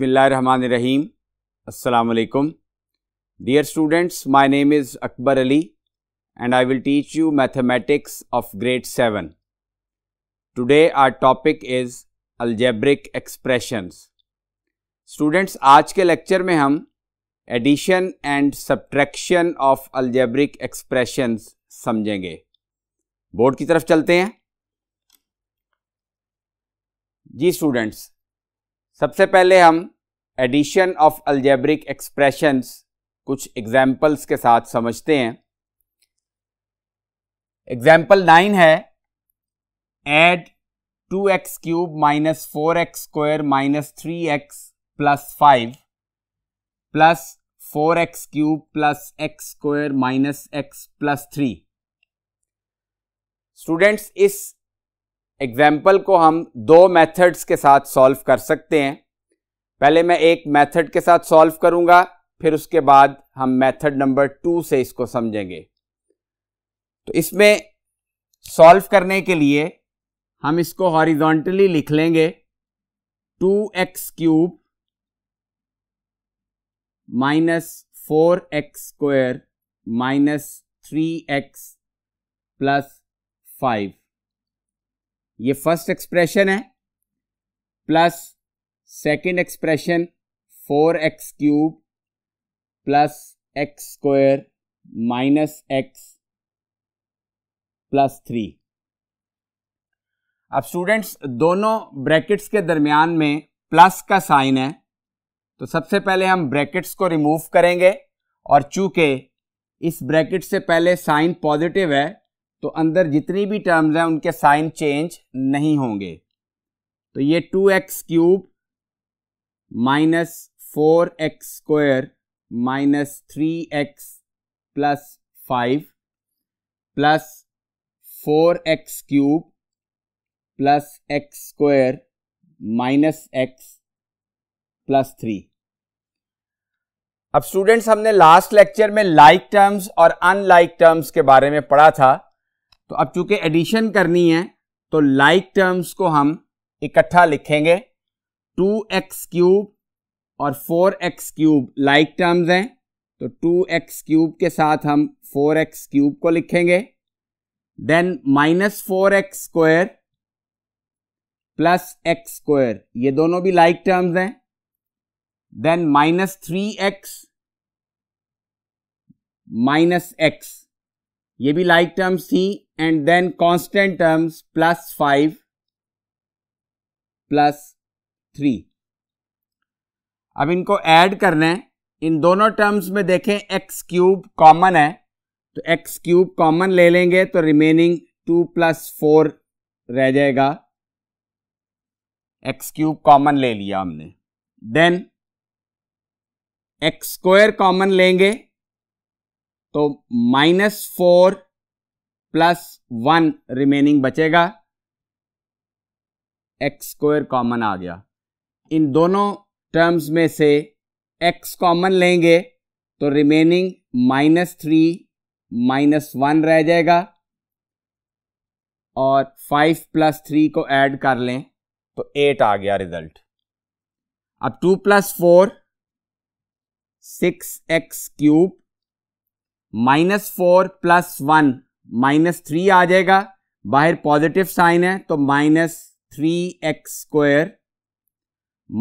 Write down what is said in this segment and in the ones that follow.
बसमीम् अल्लाम dear students my name is Akbar Ali and I will teach you mathematics of grade seven today our topic is algebraic expressions students आज के lecture में हम addition and subtraction of algebraic expressions समझेंगे board की तरफ चलते हैं जी स्टूडेंट्स सबसे पहले हम एडिशन ऑफ अल्जेब्रिक एक्सप्रेशंस कुछ एग्जाम्पल्स के साथ समझते हैं एग्जाम्पल नाइन है add two x cube minus four x square minus three x plus five plus four x cube plus x square minus x plus three students इस example को हम दो मेथड्स के साथ सॉल्व कर सकते हैं पहले मैं एक मेथड के साथ सॉल्व करूंगा फिर उसके बाद हम मेथड नंबर टू से इसको समझेंगे तो इसमें सॉल्व करने के लिए हम इसको हॉरिजॉन्टली लिख लेंगे two x cube minus four x square minus three x plus five ये फर्स्ट एक्सप्रेशन है plus second expression four x cube plus x square minus x plus three अब स्टूडेंट्स दोनों ब्रैकेट्स के दरमियान में प्लस का साइन है तो सबसे पहले हम ब्रैकेट्स को रिमूव करेंगे और चूंकि इस ब्रैकेट से पहले साइन पॉजिटिव है तो अंदर जितनी भी टर्म्स हैं उनके साइन चेंज नहीं होंगे तो ये two x cube minus four x square minus three x plus five plus four x cube plus x square minus x plus three अब स्टूडेंट्स हमने लास्ट लेक्चर में लाइक like टर्म्स और unlike terms के बारे में पढ़ा था तो अब चूंकि एडिशन करनी है तो लाइक like टर्म्स को हम इकट्ठा लिखेंगे टू एक्स क्यूब और four x cube like terms हैं तो टू एक्स क्यूब के साथ हम फोर एक्स क्यूब को लिखेंगे then minus four x square plus x square ये दोनों भी लाइक like टर्म्स हैं then minus three x minus x ये भी लाइक टर्म्स थी and then constant terms plus five plus three अब इनको ऐड कर है इन दोनों टर्म्स में देखें एक्स क्यूब कॉमन है तो एक्स क्यूब कॉमन ले लेंगे तो रिमेनिंग टू प्लस फोर रह जाएगा एक्स क्यूब कॉमन ले लिया हमने देन एक्स स्क्वायर कॉमन लेंगे तो minus four plus one remaining बचेगा एक्स स्क्वायर कॉमन आ गया इन दोनों टर्म्स में से एक्स कॉमन लेंगे तो remaining minus three minus one रह जाएगा और फाइव प्लस थ्री को ऐड कर लें तो एट आ गया रिजल्ट अब two plus four six x cube minus four plus one minus three आ जाएगा बाहर पॉजिटिव साइन है तो minus three x square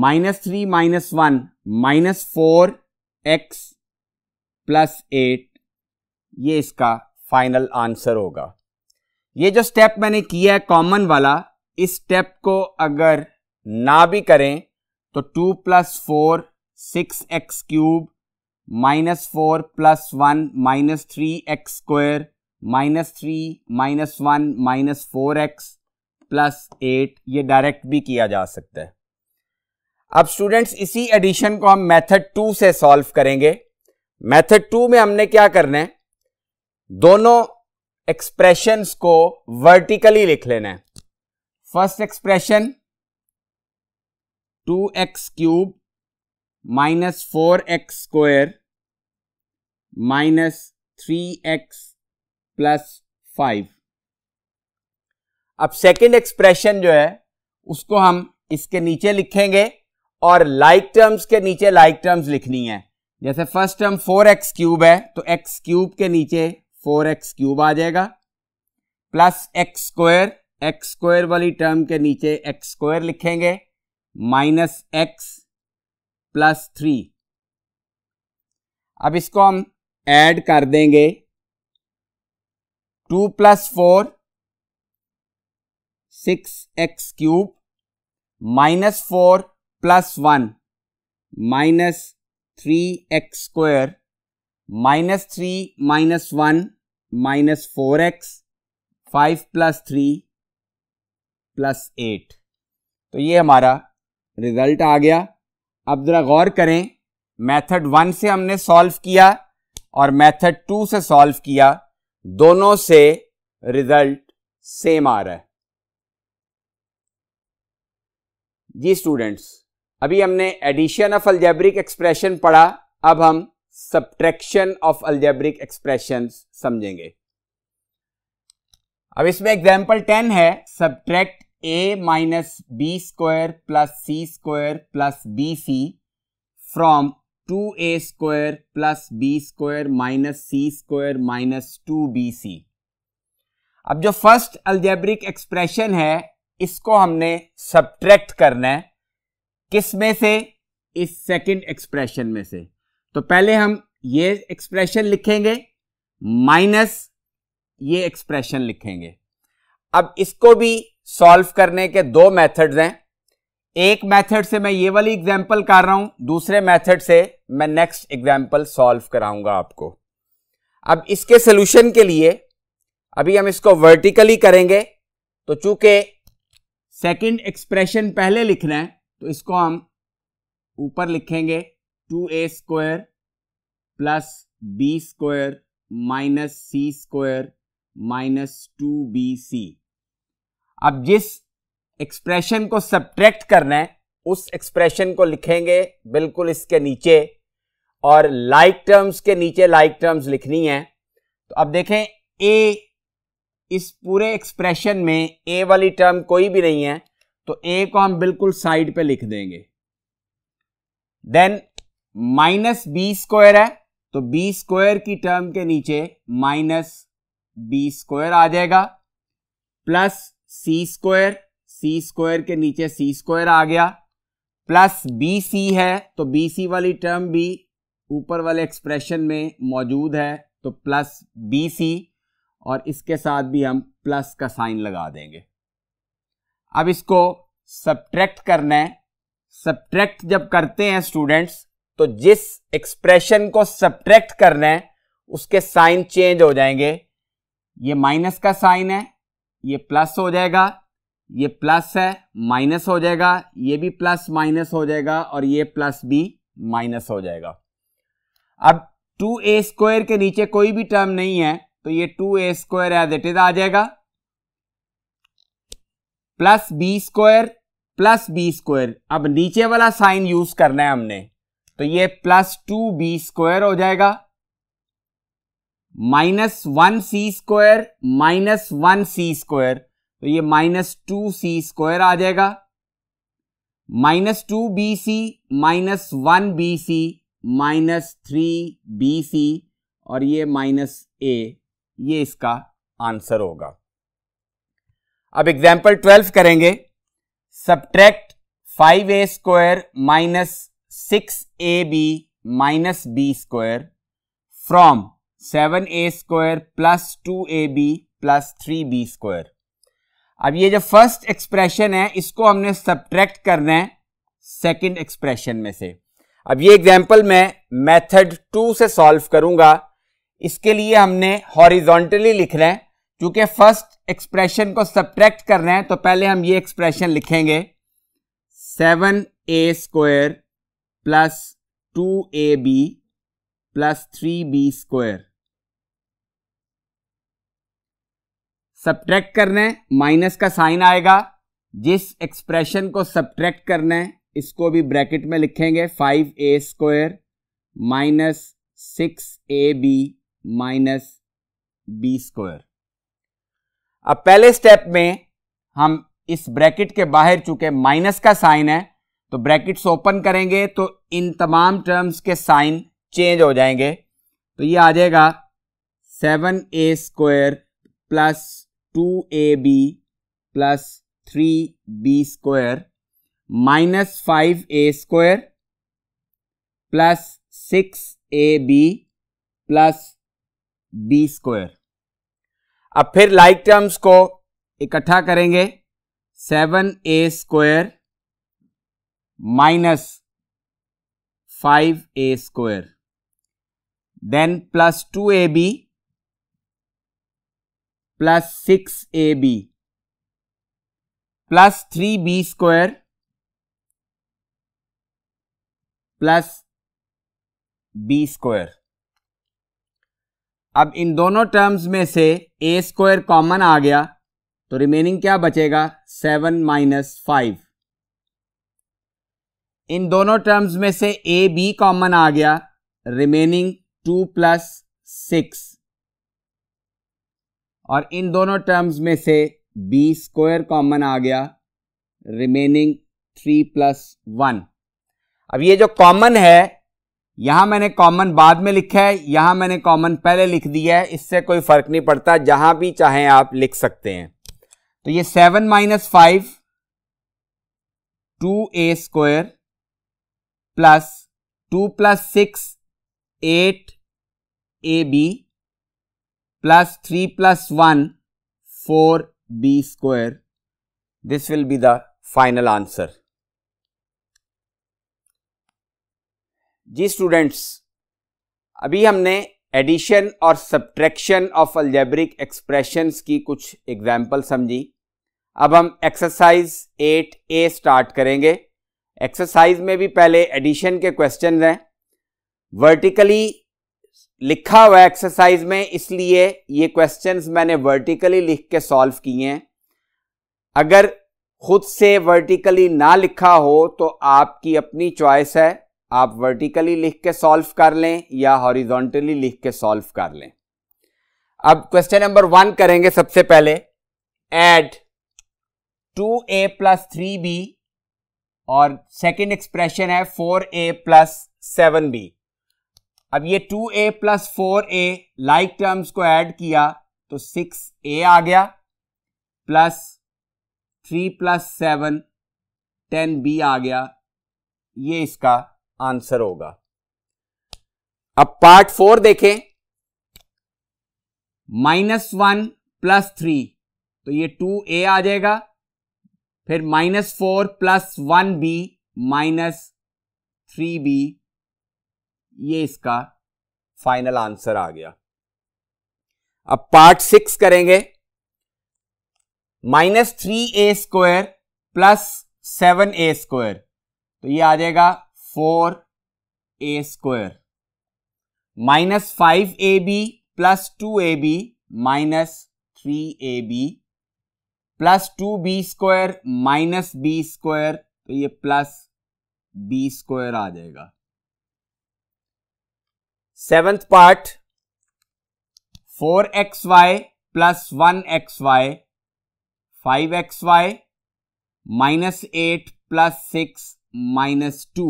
minus three minus one minus four x plus eight ये इसका फाइनल आंसर होगा ये जो स्टेप मैंने किया है कॉमन वाला इस स्टेप को अगर ना भी करें तो two plus four six x cube minus four plus one minus three x square minus three minus one minus four x plus eight ये डायरेक्ट भी किया जा सकता है अब स्टूडेंट्स इसी एडिशन को हम मेथड टू से सॉल्व करेंगे मेथड टू में हमने क्या करना है दोनों एक्सप्रेशंस को वर्टिकली लिख लेना है first expression two x cube minus four x square minus three x plus five अब सेकेंड एक्सप्रेशन जो है उसको हम इसके नीचे लिखेंगे और लाइक like टर्म्स के नीचे लाइक like टर्म्स लिखनी है जैसे first term four x cube है तो एक्स क्यूब के नीचे फोर एक्स क्यूब आ जाएगा plus x square x square वाली टर्म के नीचे एक्स स्क्वायर लिखेंगे माइनस एक्स प्लस थ्री अब इसको हम ऐड कर देंगे two plus four six x cube minus four plus one minus three x square minus three minus one minus four x five plus three plus eight तो ये हमारा result आ गया अब ज़रा गौर करें मेथड वन से हमने सॉल्व किया और मेथड टू से सॉल्व किया दोनों से रिजल्ट सेम आ रहा है जी स्टूडेंट्स अभी हमने एडिशन ऑफ अल्जेब्रिक एक्सप्रेशन पढ़ा अब हम सब्ट्रैक्शन ऑफ अल्जेब्रिक एक्सप्रेशन समझेंगे अब इसमें एग्जाम्पल टेन है subtract a minus b square plus c square plus b c from two a square plus b square minus c square minus two b c अब जो first algebraic expression है इसको हमने subtract करना है किस में से इस सेकंड एक्सप्रेशन में से तो पहले हम ये एक्सप्रेशन लिखेंगे माइनस ये एक्सप्रेशन लिखेंगे अब इसको भी सॉल्व करने के दो मेथड्स हैं एक मेथड से मैं ये वाली एग्जाम्पल कर रहा हूं दूसरे मेथड से मैं नेक्स्ट एग्जांपल सॉल्व कराऊंगा आपको अब इसके सोल्यूशन के लिए अभी हम इसको वर्टिकली करेंगे तो चूंकि सेकंड एक्सप्रेशन पहले लिखना है तो इसको हम ऊपर लिखेंगे two a square plus b square minus c square minus two b c अब जिस एक्सप्रेशन को सब्ट्रैक्ट करना है उस एक्सप्रेशन को लिखेंगे बिल्कुल इसके नीचे और लाइक like टर्म्स के नीचे लाइक like टर्म्स लिखनी है तो अब देखें ए इस पूरे एक्सप्रेशन में ए वाली टर्म कोई भी नहीं है तो ए को हम बिल्कुल साइड पे लिख देंगे देन माइनस बी स्क्वायर है तो बी स्क्वायर की टर्म के नीचे माइनस बी स्क्वायर आ जाएगा plus c square c square के नीचे सी स्क्वायर आ गया प्लस बी सी है तो बी सी वाली टर्म भी ऊपर वाले एक्सप्रेशन में मौजूद है तो प्लस बी सी और इसके साथ भी हम प्लस का साइन लगा देंगे अब इसको सब्ट्रैक्ट करना है सब्ट्रैक्ट जब करते हैं स्टूडेंट्स तो जिस एक्सप्रेशन को सब्ट्रैक्ट करना है उसके साइन चेंज हो जाएंगे ये माइनस का साइन है ये प्लस हो जाएगा ये प्लस है माइनस हो जाएगा ये भी प्लस माइनस हो जाएगा और ये प्लस भी माइनस हो जाएगा अब टू ए स्क्वायर के नीचे कोई भी टर्म नहीं है तो ये two a square as it is आ जाएगा plus b square plus b square अब नीचे वाला साइन यूज करना है हमने तो ये प्लस टू बी स्क्वायर हो जाएगा minus one c square minus one c square तो ये माइनस टू सी स्क्वायर आ जाएगा minus two b c minus one b c minus three b c और ये माइनस ए ये इसका आंसर होगा अब एग्जाम्पल ट्वेल्व करेंगे subtract five a square minus six a b minus b square from seven a square plus two a b plus three b square अब ये जो फर्स्ट एक्सप्रेशन है इसको हमने सब्ट्रैक्ट करना है सेकंड एक्सप्रेशन में से अब ये एग्जांपल मैं मेथड टू से सॉल्व करूंगा इसके लिए हमने हॉरिजॉन्टली लिखना है क्योंकि फर्स्ट एक्सप्रेशन को सब्ट्रैक्ट करना है तो पहले हम ये एक्सप्रेशन लिखेंगे seven a square plus two a b plus three b square subtract करना है माइनस का साइन आएगा जिस एक्सप्रेशन को सब्ट्रैक्ट करना है इसको भी ब्रैकेट में लिखेंगे five a square minus six a b minus b square अब पहले स्टेप में हम इस ब्रैकेट के बाहर चुके माइनस का साइन है तो ब्रैकेट्स ओपन करेंगे तो इन तमाम टर्म्स के साइन चेंज हो जाएंगे तो ये आ जाएगा seven a square plus two a b plus three b square minus five a square plus six a b plus b square अब फिर लाइक टर्म्स को इकट्ठा करेंगे seven a square minus five a square then plus two a b plus six a b plus three b square plus b square अब इन दोनों terms में से ए स्क्वायर कॉमन आ गया तो रिमेनिंग क्या बचेगा सेवन माइनस फाइव इन दोनों टर्म्स में से ए बी कॉमन आ गया रिमेनिंग टू प्लस सिक्स और इन दोनों टर्म्स में से बी स्क्वायर कॉमन आ गया रिमेनिंग थ्री प्लस वन अब ये जो कॉमन है यहां मैंने कॉमन बाद में लिखा है यहां मैंने कॉमन पहले लिख दिया है इससे कोई फर्क नहीं पड़ता जहां भी चाहें आप लिख सकते हैं तो ये seven minus five two a square plus two plus six eight a b plus 3 plus 1 4b square. This will be the final answer. जी स्टूडेंट्स अभी हमने एडिशन और सब्ट्रैक्शन ऑफ अल्जेब्रिक एक्सप्रेशंस की कुछ एग्जाम्पल समझी अब हम एक्सरसाइज एट ए स्टार्ट करेंगे एक्सरसाइज में भी पहले एडिशन के क्वेश्चन हैं वर्टिकली लिखा हुआ एक्सरसाइज में इसलिए ये क्वेश्चंस मैंने वर्टिकली लिख के सॉल्व किए हैं अगर खुद से वर्टिकली ना लिखा हो तो आपकी अपनी चॉइस है आप वर्टिकली लिख के सॉल्व कर लें या हॉरिजॉन्टली लिख के सॉल्व कर लें अब क्वेश्चन नंबर वन करेंगे सबसे पहले add two a plus three b और सेकेंड एक्सप्रेशन है four a plus seven b अब ये two a plus four a like terms को ऐड किया तो सिक्स ए आ गया plus three plus seven ten b आ गया ये इसका आंसर होगा अब पार्ट फोर देखें माइनस वन प्लस थ्री तो ये टू ए आ जाएगा फिर minus four plus one b minus three B ये इसका फाइनल आंसर आ गया अब पार्ट सिक्स करेंगे minus three a square plus seven a square तो ये आ जाएगा four a square minus five a b plus two a b minus three a b plus two b square minus b square तो ये plus b square आ जाएगा seventh part four x y plus one x y five x y minus eight plus six minus to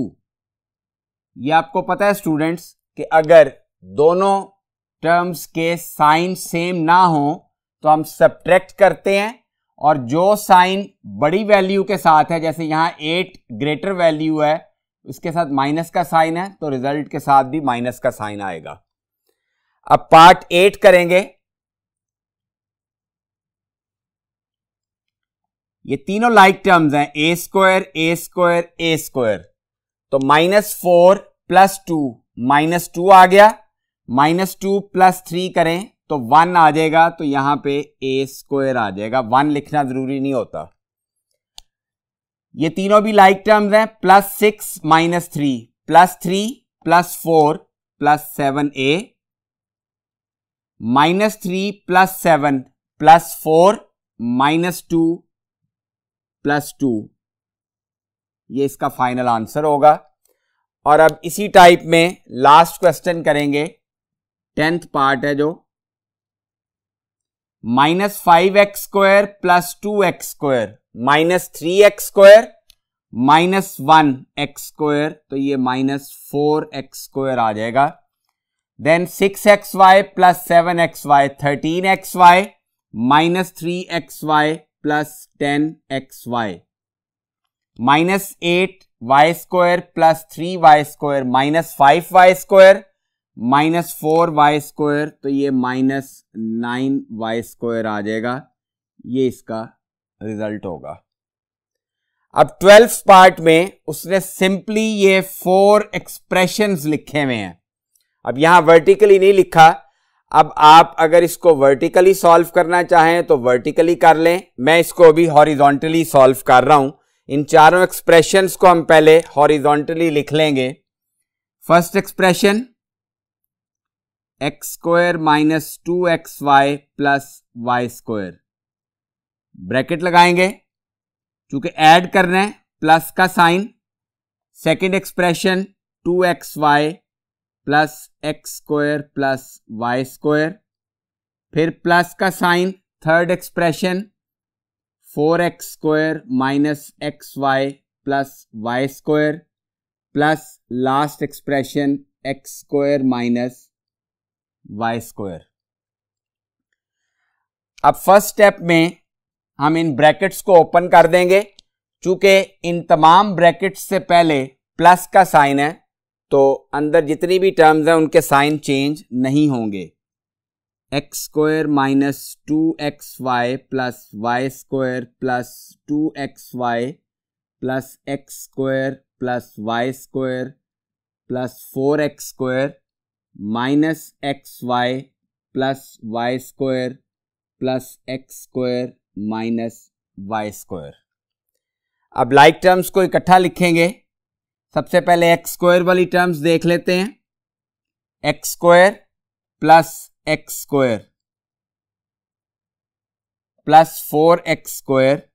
ये आपको पता है students कि अगर दोनों टर्म्स के साइन सेम ना हो तो हम सब्ट्रैक्ट करते हैं और जो साइन बड़ी वैल्यू के साथ है जैसे यहां एट ग्रेटर वैल्यू है इसके साथ माइनस का साइन है तो रिजल्ट के साथ भी माइनस का साइन आएगा अब पार्ट एट करेंगे ये तीनों लाइक टर्म्स हैं a square a square a square तो minus four plus two minus two आ गया माइनस टू प्लस थ्री करें तो वन आ जाएगा तो यहां पे ए स्क्वायर आ जाएगा वन लिखना जरूरी नहीं होता ये तीनों भी लाइक टर्म्स हैं plus six minus three plus three plus four plus seven a minus three plus seven plus four minus two plus two ये इसका फाइनल आंसर होगा और अब इसी टाइप में लास्ट क्वेश्चन करेंगे टेंथ पार्ट है जो minus five x square plus two x square minus three x square minus one x square तो ये माइनस फोर एक्स स्क्वायर आ जाएगा then six x y plus seven x y thirteen x y minus three x y plus ten x y minus eight y square plus three y square minus five y square minus four y square तो ये minus nine y square आ जाएगा ये इसका result होगा अब twelfth part में उसने सिंपली ये फोर एक्सप्रेशंस लिखे हुए हैं अब यहां वर्टिकली नहीं लिखा अब आप अगर इसको वर्टिकली सॉल्व करना चाहें तो वर्टिकली कर लें मैं इसको अभी हॉरिजॉन्टली सॉल्व कर रहा हूं इन चारों एक्सप्रेशंस को हम पहले हॉरिजॉन्टली लिख लेंगे first expression x square minus two x y plus y square bracket लगाएंगे चूंकि ऐड करना है प्लस का sign second expression two x y plus x square plus y square फिर प्लस का sign third expression four x square minus x y plus y square plus last expression x square minus y square अब first step में हम in brackets को open कर देंगे चूंकि इन तमाम ब्रैकेट्स से पहले प्लस का साइन है तो अंदर जितनी भी टर्म्स हैं उनके साइन चेंज नहीं होंगे x square minus two x y plus y square plus two x y plus x square plus y square plus four x square minus x y plus y square plus x square minus y square अब like terms को इकट्ठा लिखेंगे सबसे पहले x square वाली terms देख लेते हैं x square plus x square plus four x square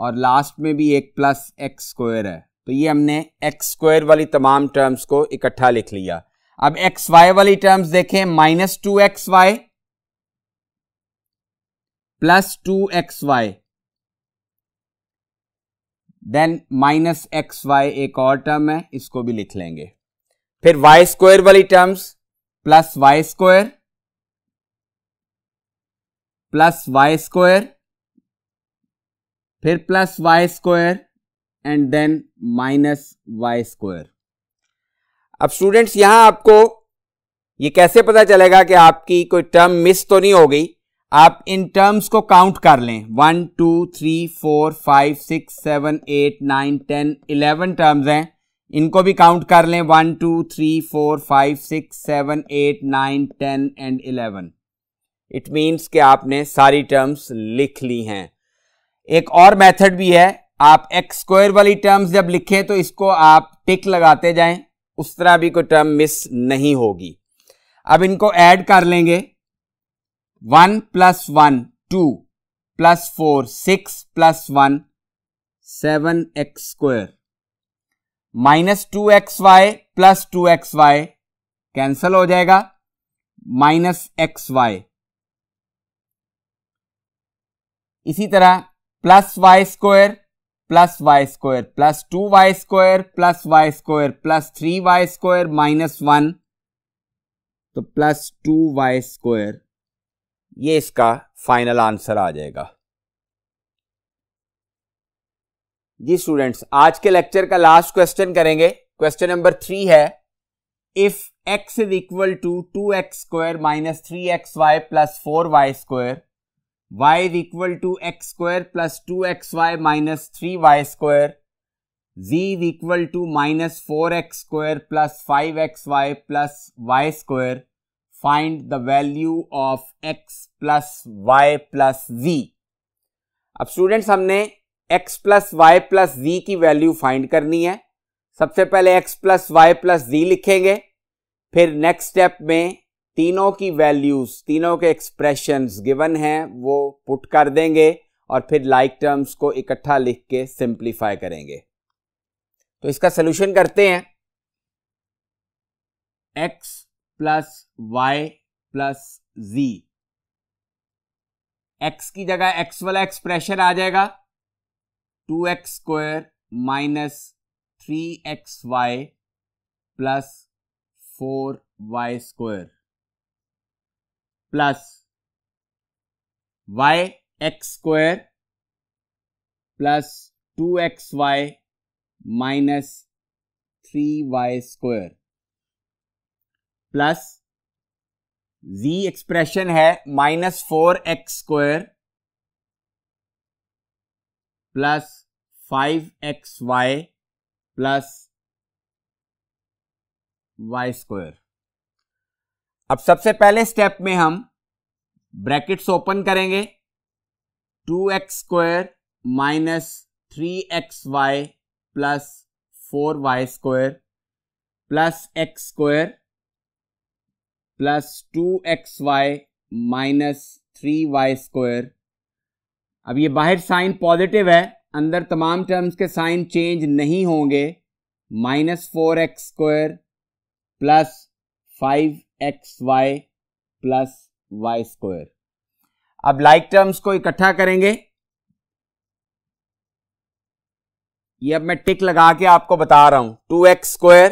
और लास्ट में भी एक प्लस एक्स स्क्वायर है तो ये हमने एक्स स्क्वायर वाली तमाम टर्म्स को इकट्ठा लिख लिया अब एक्स वाई वाली टर्म्स देखें minus two x y plus two x y then minus x y एक और टर्म है इसको भी लिख लेंगे फिर वाई स्क्वायर वाली terms plus y square plus y square फिर plus y square and then minus y square अब स्टूडेंट्स यहां आपको ये कैसे पता चलेगा कि आपकी कोई टर्म मिस तो नहीं हो गई आप इन टर्म्स को काउंट कर लें one two three four five six seven eight nine ten eleven terms हैं इनको भी काउंट कर लें one two three four five six seven eight nine ten and eleven it means कि आपने सारी टर्म्स लिख ली हैं एक और मेथड भी है आप एक्स स्क्वायर वाली टर्म्स जब लिखें तो इसको आप टिक लगाते जाएं उस तरह भी कोई टर्म मिस नहीं होगी अब इनको ऐड कर लेंगे one plus one two plus four six plus one seven x square minus two x y plus two x y cancel हो जाएगा माइनस एक्स वाई इसी तरह plus y square plus y square plus two y square plus y square plus three y square minus one तो plus two y square ये इसका final answer आ जाएगा जी students आज के लेक्चर का लास्ट क्वेश्चन करेंगे क्वेश्चन नंबर थ्री है if x is equal to two x square minus three x y plus four y square y is equal to x square plus 2xy minus 3y square. z is equal to minus 4x square plus 5xy plus y square. Find the value of x plus y plus z. अब students हमने x plus y plus z की value find करनी है सबसे पहले x plus y plus z लिखेंगे फिर next step में तीनों की वैल्यूज़ तीनों के एक्सप्रेशंस गिवन हैं वो पुट कर देंगे और फिर लाइक like टर्म्स को इकट्ठा लिख के सिंप्लीफाई करेंगे तो इसका सोल्यूशन करते हैं x plus y plus z x की जगह एक्स वाला एक्सप्रेशन आ जाएगा two x square minus three x y plus four y square plus y x square plus two x y minus three y square plus z expression है minus four x square plus five x y plus y square अब सबसे पहले step में हम brackets open करेंगे two x square minus three x y plus four y square plus x square plus two x y minus three y square अब ये बाहर sign positive है अंदर तमाम टर्म्स के साइन चेंज नहीं होंगे minus four x square plus five x y plus y square अब लाइक टर्म्स को इकट्ठा करेंगे ये अब मैं टिक लगा के आपको बता रहा हूं two x square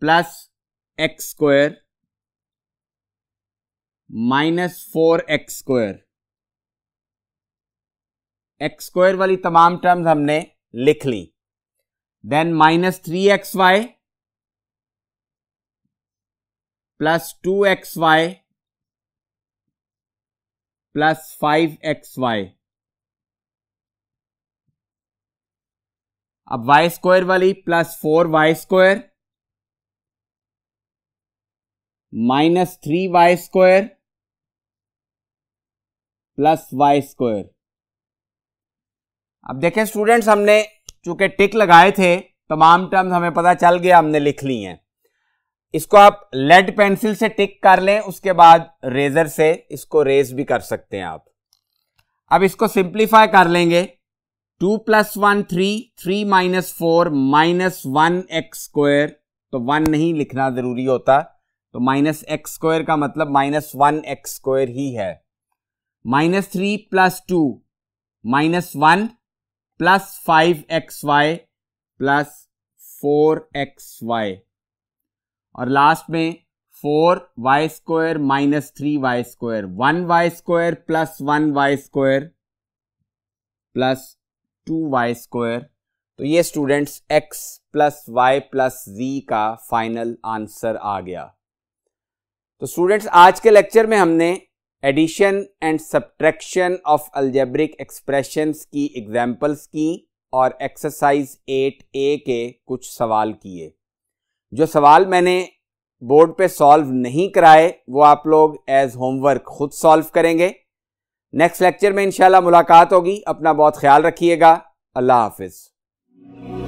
plus x square minus four x square x square वाली तमाम टर्म्स हमने लिख ली then minus three x y plus two x y plus five x y अब वाई स्क्वायर वाली plus four y square minus three y square plus y square अब देखें students हमने चूंकि टिक लगाए थे तमाम टर्म्स हमें पता चल गया हमने लिख ली हैं इसको आप लेड पेंसिल से टिक कर लें उसके बाद रेजर से इसको रेज भी कर सकते हैं आप अब इसको सिंप्लीफाई कर लेंगे two plus one three three minus four minus one x square तो वन नहीं लिखना जरूरी होता तो माइनस एक्स स्क्वायर का मतलब माइनस वन एक्स स्क्वायर ही है minus three plus two minus one plus five x y plus four x y और लास्ट में four y square minus three y square one y square plus one y square plus two y square तो ये students x plus y plus z का final answer आ गया तो students आज के लेक्चर में हमने addition and subtraction of algebraic expressions की एग्जांपल्स की और एक्सरसाइज एट ए के कुछ सवाल किए जो सवाल मैंने बोर्ड पे सॉल्व नहीं कराए वो आप लोग एज होमवर्क खुद सॉल्व करेंगे नेक्स्ट लेक्चर में इंशाल्लाह मुलाकात होगी अपना बहुत ख्याल रखिएगा अल्लाह हाफिज़